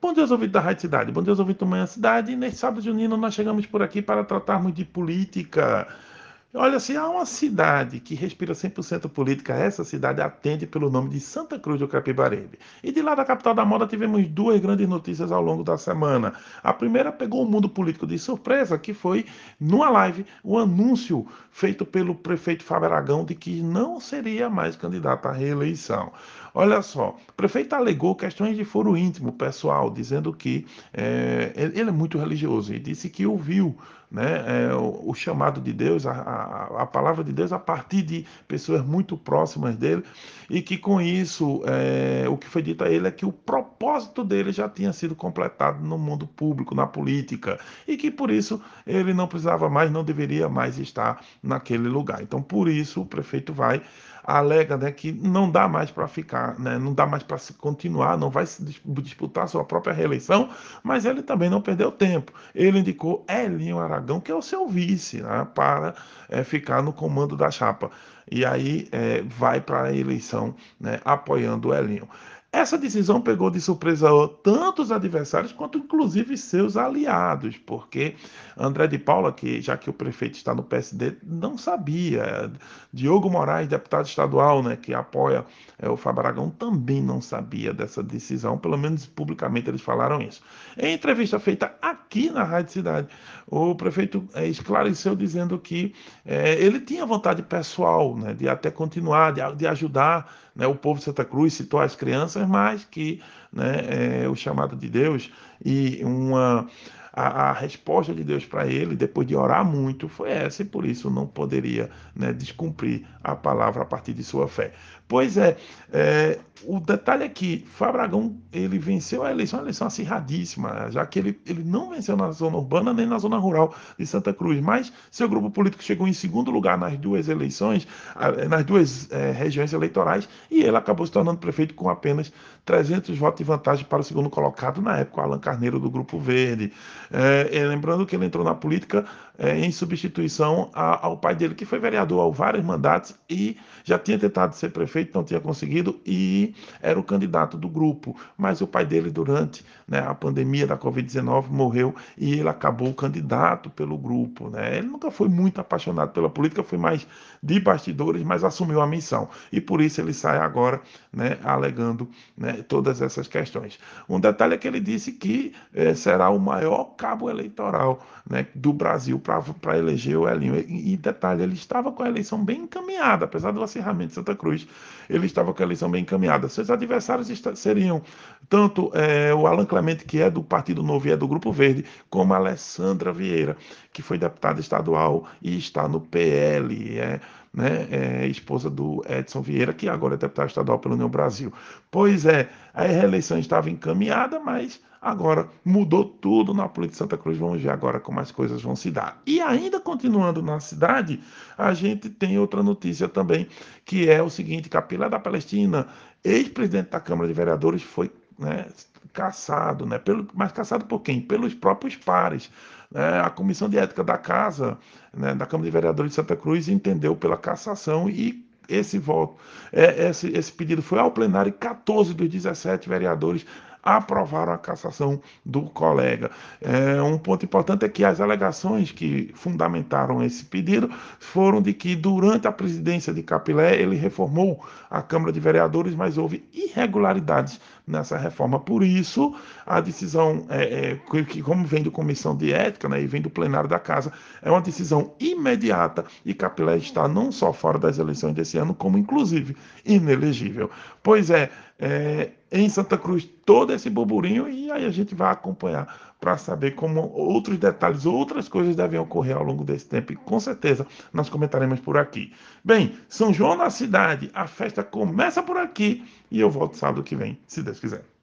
Bom dia, ouvinte da Rádio Cidade. Bom dia, ouvinte do Manhã Cidade. E neste sábado junino nós chegamos por aqui para tratarmos de política. Olha, se assim, há uma cidade que respira 100% política, essa cidade atende pelo nome de Santa Cruz do Capibaribe. E de lá da capital da moda tivemos duas grandes notícias ao longo da semana. A primeira pegou o mundo político de surpresa, que foi numa live o anúncio feito pelo prefeito Fábio Aragão de que não seria mais candidato à reeleição. Olha só, o prefeito alegou questões de foro íntimo pessoal, dizendo que é, ele é muito religioso e disse que ouviu né, é, o, o, chamado de Deus, a, a a, palavra de Deus a partir de pessoas muito próximas dele, e que com isso é, o que foi dito a ele é que o propósito dele já tinha sido completado no mundo público, na política, e que por isso ele não precisava mais, não deveria mais estar naquele lugar. Então, por isso, o prefeito vai alega né, que não dá mais para ficar, né, não dá mais para se continuar, não vai se disputar sua própria reeleição, mas ele também não perdeu tempo. Ele indicou Elinho Aragão, que é o seu vice, né, para é, ficar no comando da chapa. E aí é, vai para a eleição né, apoiando o Elinho. Essa decisão pegou de surpresa tanto os adversários quanto inclusive seus aliados, porque André de Paula, que já que o prefeito está no PSD, não sabia. Diogo Moraes, deputado estadual, né, que apoia é, o Fábio Aragão, também não sabia dessa decisão, pelo menos publicamente eles falaram isso. Em entrevista feita aqui na Rádio Cidade, o prefeito é, esclareceu dizendo que é, ele tinha vontade pessoal né, de até continuar, de, de ajudar né, o povo de Santa Cruz citou as crianças, mas que né, é, o chamado de Deus e uma a, a resposta de Deus para ele, depois de orar muito, foi essa, e por isso não poderia né, descumprir a palavra a partir de sua fé. Pois é, é o detalhe é que Fabragão ele venceu a eleição, uma eleição acirradíssima, já que ele, ele não venceu na zona urbana nem na zona rural de Santa Cruz, mas seu grupo político chegou em segundo lugar nas duas eleições, eh, nas duas é, regiões eleitorais, e ele acabou se tornando prefeito com apenas 300 votos de vantagem para o segundo colocado na época, o Alan Carneiro do Grupo Verde. É, é, lembrando que ele entrou na política é, em substituição a, ao pai dele, que foi vereador há vários mandatos e já tinha tentado ser prefeito, não tinha conseguido e era o candidato do grupo. Mas o pai dele, durante né, a pandemia da Covid-19, morreu e ele acabou candidato pelo grupo. Né? Ele nunca foi muito apaixonado pela política, foi mais de bastidores, mas assumiu a missão. E por isso ele sai agora né, alegando né, todas essas questões. Um detalhe é que ele disse que é, será o maior cabo eleitoral né, do Brasil para eleger o Elinho. E, e, detalhe, ele estava com a eleição bem encaminhada, apesar do acirramento de Santa Cruz, ele estava com a eleição bem encaminhada. Seus adversários seriam tanto é, o Alan Clemente, que é do Partido Novo e é do Grupo Verde, como a Alessandra Vieira, que foi deputada estadual e está no PL. É né, é, esposa do Edson Vieira, que agora é deputado estadual pelo União Brasil. Pois é, a reeleição estava encaminhada, mas agora mudou tudo na política de Santa Cruz. Vamos ver agora como as coisas vão se dar. E ainda continuando na cidade, a gente tem outra notícia também, que é o seguinte: Capilé da Palestina, ex-presidente da Câmara de Vereadores, foi né, caçado, né? Pelo, mas caçado por quem? Pelos próprios pares. Né? A Comissão de Ética da Casa, né, da Câmara de Vereadores de Santa Cruz, entendeu pela cassação e esse voto, é, esse, esse pedido foi ao plenário e 14 dos 17 vereadores aprovaram a cassação do colega. É, um ponto importante é que as alegações que fundamentaram esse pedido foram de que, durante a presidência de Capilé, ele reformou a Câmara de Vereadores, mas houve irregularidades nessa reforma. Por isso, a decisão, é, é, que, como vem do Comissão de Ética né, e vem do plenário da Casa, é uma decisão imediata e Capilé está não só fora das eleições desse ano, como inclusive inelegível. Pois é, é, em Santa Cruz todo esse burburinho e aí a gente vai acompanhar para saber como outros detalhes, outras coisas devem ocorrer ao longo desse tempo e com certeza nós comentaremos por aqui. Bem, São João na cidade, a festa começa por aqui e eu volto sábado que vem, se Deus quiser.